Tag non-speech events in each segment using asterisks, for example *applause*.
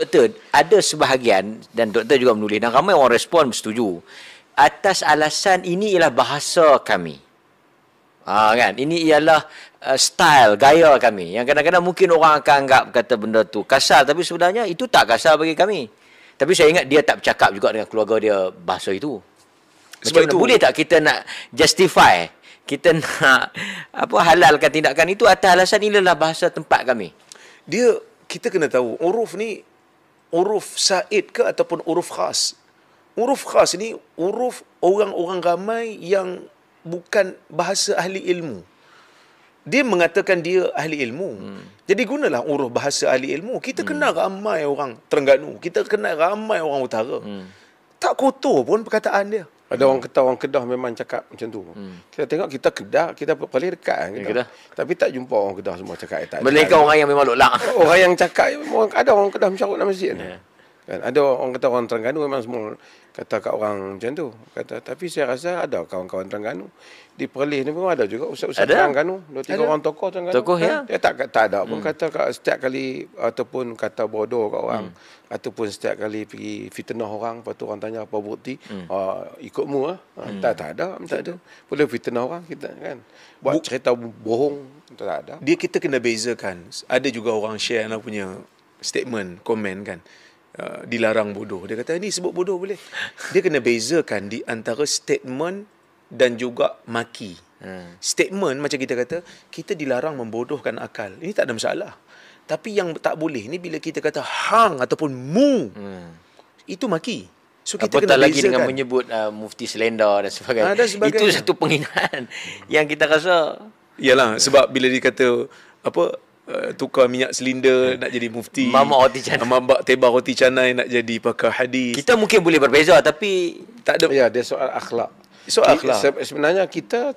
doktor ada sebahagian dan doktor juga menulis dan ramai orang respon setuju atas alasan ini ialah bahasa kami ha, kan ini ialah uh, style gaya kami yang kadang-kadang mungkin orang akan anggap kata benda tu kasar tapi sebenarnya itu tak kasar bagi kami tapi saya ingat dia tak bercakap juga dengan keluarga dia bahasa itu sebab itu boleh tak kita nak justify kita nak apa halalkan tindakan itu atas alasan inilah bahasa tempat kami dia kita kena tahu uruf ni uruf sa'id ke ataupun uruf khas. Uruf khas ni uruf orang-orang ramai yang bukan bahasa ahli ilmu. Dia mengatakan dia ahli ilmu. Hmm. Jadi gunalah uruf bahasa ahli ilmu. Kita hmm. kenal ramai orang Terengganu. Kita kenal ramai orang utara. Hmm. Tak kotor pun perkataan dia. Ada hmm. orang kata orang Kedah memang cakap macam tu. Hmm. Kita tengok kita Kedah, kita paling dekat kan kita. Ya, Kedah. Tapi tak jumpa orang Kedah semua cakap eh, tak. Mereka orang yang memang lok Orang yang cakap orang ada orang Kedah mencarut nama masjid yeah. ni. Kan? Ada orang kata orang Terengganu memang semua kata kat orang macam tu. Kata, tapi saya rasa ada kawan-kawan Terengganu. Di Perlis ni pun ada juga usaha-usaha Terengganu. Dua, tiga ada. orang tokoh Terengganu. Tokoh, kan? ya. Dia tak, tak ada pun hmm. kata kat setiap kali ataupun kata bodoh kat orang. Hmm. Ataupun setiap kali pergi fitnah orang. Lepas tu orang tanya apa bukti. Hmm. Uh, ikut mu lah. Hmm. Tak, tak ada. Tak ada. Boleh fitnah orang kita kan. Buat Buk- cerita bohong. Tak ada. Dia kita kena bezakan. Ada juga orang share anak lah punya statement, komen kan. Uh, dilarang bodoh. Dia kata ini sebut bodoh boleh. *laughs* Dia kena bezakan di antara statement dan juga maki. Hmm. Statement macam kita kata kita dilarang membodohkan akal. Ini tak ada masalah. Tapi yang tak boleh ni bila kita kata hang ataupun mu. Hmm. Itu maki. So kita Apatah kena lagi bezakan. dengan menyebut uh, mufti selendar dan sebagainya. Ha, dan sebagainya. Itu satu penghinaan *laughs* yang kita rasa. Iyalah sebab bila dikata apa Eh, tukar minyak silinder eh. nak jadi mufti. Mama roti canai. Mama teba roti canai nak jadi pakar hadis. Kita mungkin boleh berbeza tapi tak ada. Ya, dia soal akhlak. Soal akhlak. Sebenarnya kita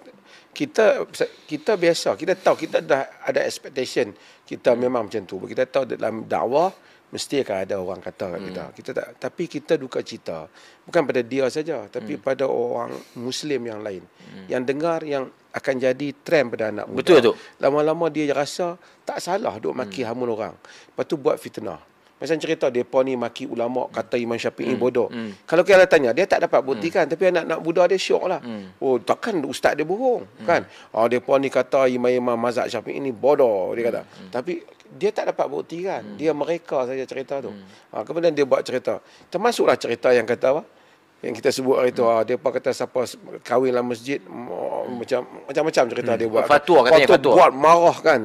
kita kita biasa kita tahu kita dah ada expectation kita memang macam tu kita tahu dalam dakwah mesti akan ada orang kata kat kita. Hmm. Kita tak tapi kita duka cita bukan pada dia saja tapi hmm. pada orang muslim yang lain hmm. yang dengar yang akan jadi trend pada anak muda. Betul tu. Lama-lama dia rasa tak salah duk maki hmm. hamun orang. Lepas tu buat fitnah. Macam cerita depa ni maki ulama kata Imam Syafi'i hmm. bodoh. Hmm. Kalau kita tanya dia tak dapat buktikan hmm. Kan? tapi anak-anak budak dia syoklah. Hmm. Oh takkan ustaz dia bohong hmm. kan? Ah oh, depa ni kata Imam-imam mazhab Syafi'i ni bodoh dia kata. Hmm. hmm. Tapi dia tak dapat buktikan. Hmm. Dia mereka saja cerita tu. Hmm. Ha, kemudian dia buat cerita. Termasuklah cerita yang kata apa? yang kita sebut hari tu hmm. ha, dia pun kata siapa kahwin dalam masjid macam macam-macam cerita hmm. dia buat fatwa kata fatwa, fatwa buat marah kan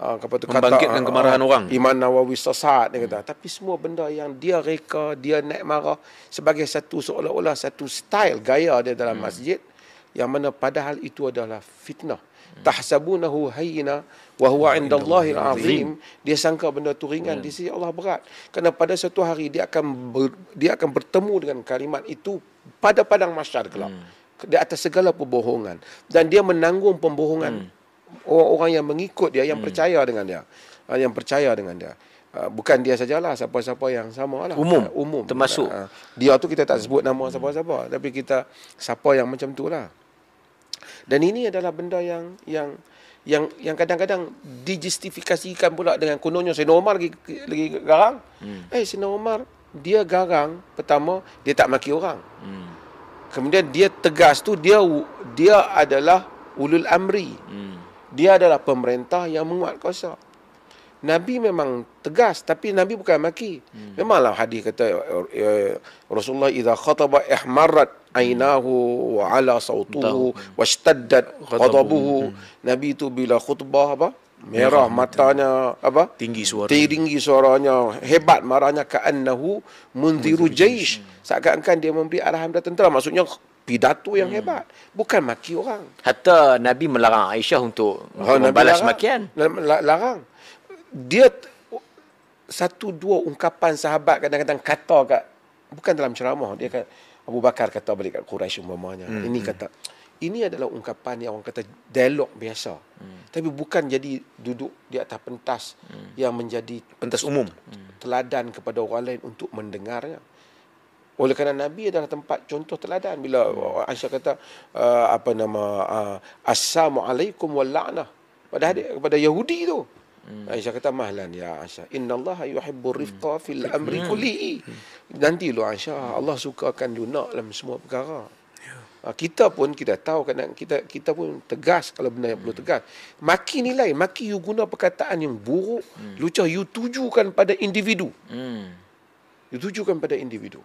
ha, kata membangkitkan ah, kemarahan orang iman nawawi sesat dia kata hmm. tapi semua benda yang dia reka dia naik marah sebagai satu seolah-olah satu style gaya dia dalam hmm. masjid yang mana padahal itu adalah fitnah tahsabunahu hayyina wa huwa indallahi azim dia sangka benda tu ringan di sisi Allah berat kerana pada satu hari dia akan ber, dia akan bertemu dengan kalimat itu pada padang mahsyar kelak. Hmm. di atas segala pembohongan dan dia menanggung pembohongan hmm. orang-orang yang mengikut dia yang hmm. percaya dengan dia ah, yang percaya dengan dia Ah, bukan dia sajalah siapa-siapa yang sama lah umum uh, umum termasuk uh, dia tu kita tak sebut nama siapa-siapa hmm. tapi kita siapa yang macam tu lah dan ini adalah benda yang yang yang yang kadang-kadang dijustifikasikan pula dengan kononnya Sayyidina Umar lagi lagi garang. Hmm. Eh Sayyidina Umar dia garang pertama dia tak maki orang. Hmm. Kemudian dia tegas tu dia dia adalah ulul amri. Hmm. Dia adalah pemerintah yang menguat kuasa. Nabi memang tegas tapi Nabi bukan maki. Hmm. Memanglah hadis kata eh, eh, Rasulullah idza khataba ihmarat ainahu wa ala sautuhu wa shtaddat ghadabuhu. Hmm. Nabi tu bila khutbah apa? Merah matanya apa? Tinggi suara. Tinggi suaranya, hebat marahnya ka'annahu munziru jaish. Seakan-akan dia memberi arahan kepada tentera. Maksudnya pidato yang hmm. hebat bukan maki orang hatta nabi melarang aisyah untuk, untuk ha, oh, membalas makian larang dia satu dua ungkapan sahabat kadang-kadang kata kat bukan dalam ceramah dia kata Abu Bakar kata balik kat Quraisy umpamanya hmm. ini kata ini adalah ungkapan yang orang kata dialog biasa hmm. tapi bukan jadi duduk di atas pentas hmm. yang menjadi pentas umum hmm. teladan kepada orang lain untuk mendengarnya oleh kerana nabi adalah tempat contoh teladan bila hmm. Aisyah kata uh, apa nama uh, assalamualaikum wal pada kepada Yahudi tu Hmm. Aisyah kata mahlan ya Aisyah. Inna Allah yuhibbu hmm. rifqa hmm. fil amri kulli. Hmm. Nanti lo Aisyah, Allah suka you nak dalam semua perkara. Yeah. Ya. kita pun kita tahu kan kita kita pun tegas kalau benda yang perlu hmm. tegas. Maki nilai, maki you guna perkataan yang buruk, hmm. lucah you tujukan pada individu. Hmm. You tujukan pada individu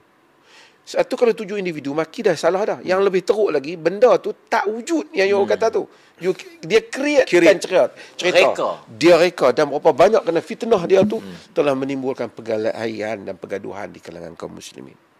satu kalau tujuh individu maki dah salah dah. Yang lebih teruk lagi benda tu tak wujud yang hmm. you kata tu. You, dia create create, kan cerita. cerita. Reka. Dia reka dan berapa banyak kena fitnah dia tu hmm. telah menimbulkan pergalaian dan pergaduhan di kalangan kaum muslimin.